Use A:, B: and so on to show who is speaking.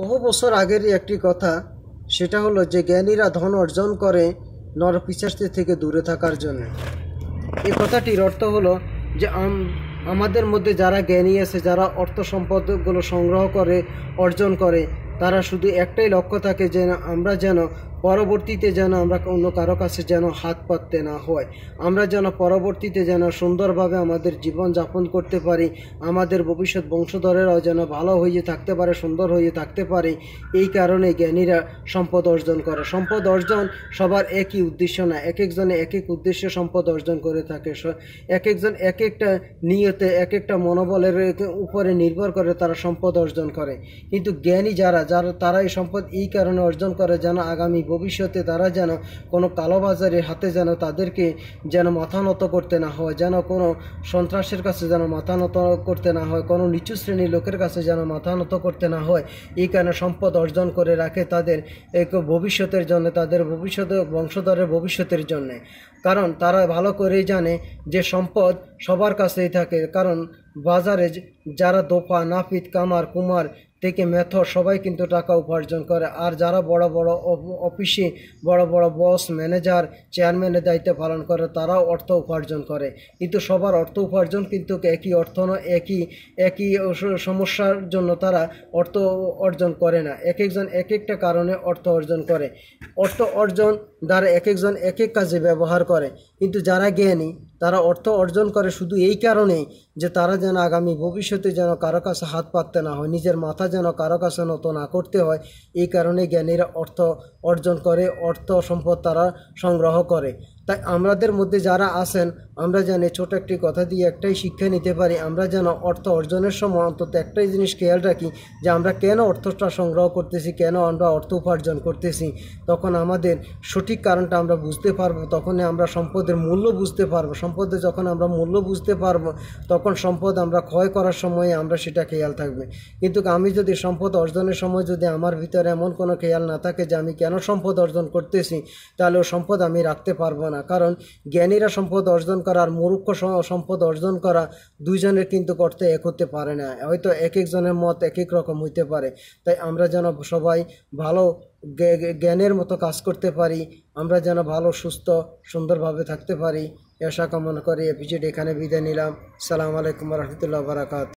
A: বহু বছর আগেরই একটি কথা সেটা হলো যে জ্ঞানীরা ধন অর্জন করে নর নরপিশাস্তি থেকে দূরে থাকার জন্য এই কথাটির অর্থ হলো যে আমাদের মধ্যে যারা জ্ঞানী আছে যারা অর্থ সম্পদগুলো সংগ্রহ করে অর্জন করে তারা শুধু একটাই লক্ষ্য থাকে যে আমরা যেন পরবর্তীতে যেন আমরা অন্য কারো কাছে যেন হাত পাততে না হয় আমরা যেন পরবর্তীতে যেন সুন্দরভাবে আমাদের জীবন যাপন করতে পারি আমাদের ভবিষ্যৎ বংশধরেরাও যেন ভালো হয়ে থাকতে পারে সুন্দর হয়ে থাকতে পারে এই কারণে জ্ঞানীরা সম্পদ অর্জন করে সম্পদ অর্জন সবার একই উদ্দেশ্য না এক একজনে এক এক উদ্দেশ্যে সম্পদ অর্জন করে থাকে এক একজন এক একটা নিয়তে এক একটা মনোবলের উপরে নির্ভর করে তারা সম্পদ অর্জন করে কিন্তু জ্ঞানী যারা যারা তারা এই সম্পদ এই কারণে অর্জন করে যেন আগামী ভবিষ্যতে তারা যেন কোনো কালোবাজারের হাতে যেন তাদেরকে যেন মাথা নত করতে না হয় যেন কোনো সন্ত্রাসের কাছে যেন মাথা নত করতে না হয় কোনো নিচু শ্রেণীর লোকের কাছে যেন মাথা নত করতে না হয় এই কারণে সম্পদ অর্জন করে রাখে তাদের এক ভবিষ্যতের জন্য তাদের ভবিষ্যতে বংশধরের ভবিষ্যতের জন্য কারণ তারা ভালো করেই জানে যে সম্পদ সবার কাছেই থাকে কারণ বাজারে যারা দোপা নাফিত কামার কুমার থেকে মেথর সবাই কিন্তু টাকা উপার্জন করে আর যারা বড় বড় অফিসে বড় বড় বস ম্যানেজার চেয়ারম্যানের দায়িত্ব পালন করে তারাও অর্থ উপার্জন করে কিন্তু সবার অর্থ উপার্জন কিন্তু একই অর্থ নয় একই একই সমস্যার জন্য তারা অর্থ অর্জন করে না এক একজন এক একটা কারণে অর্থ অর্জন করে অর্থ অর্জন দ্বারা এক একজন এক এক কাজে ব্যবহার করে কিন্তু যারা জ্ঞানী তারা অর্থ অর্জন করে শুধু এই কারণেই যে তারা যেন আগামী ভবিষ্যতে যেন কারো কাছে হাত পাততে না হয় নিজের মাথা যেন কারো কাছে নত না করতে হয় এই কারণে জ্ঞানীরা অর্থ অর্জন করে অর্থ সম্পদ তারা সংগ্রহ করে তাই আমাদের মধ্যে যারা আছেন আমরা জানি ছোট একটি কথা দিয়ে একটাই শিক্ষা নিতে পারি আমরা যেন অর্থ অর্জনের সময় অন্তত একটাই জিনিস খেয়াল রাখি যে আমরা কেন অর্থটা সংগ্রহ করতেছি কেন আমরা অর্থ উপার্জন করতেছি তখন আমাদের সঠিক কারণটা আমরা বুঝতে পারবো তখনই আমরা সম্পদের মূল্য বুঝতে পারবো সম্পদের যখন আমরা মূল্য বুঝতে পারবো তখন সম্পদ আমরা ক্ষয় করার সময়ে আমরা সেটা খেয়াল থাকবে কিন্তু আমি যদি সম্পদ অর্জনের সময় যদি আমার ভিতরে এমন কোনো খেয়াল না থাকে যে আমি কেন সম্পদ অর্জন করতেছি তাহলে সম্পদ আমি রাখতে পারবো না না কারণ জ্ঞানীরা সম্পদ অর্জন করা আর মূর্খ সম্পদ অর্জন করা দুইজনের কিন্তু করতে এক হতে পারে না হয়তো এক একজনের মত এক এক রকম হইতে পারে তাই আমরা যেন সবাই ভালো জ্ঞানের মতো কাজ করতে পারি আমরা যেন ভালো সুস্থ সুন্দরভাবে থাকতে পারি আশা কামনা করে এপিজোড এখানে বিদায় নিলাম সালাম আলাইকুম রহমতুল্লাহ বারাকাত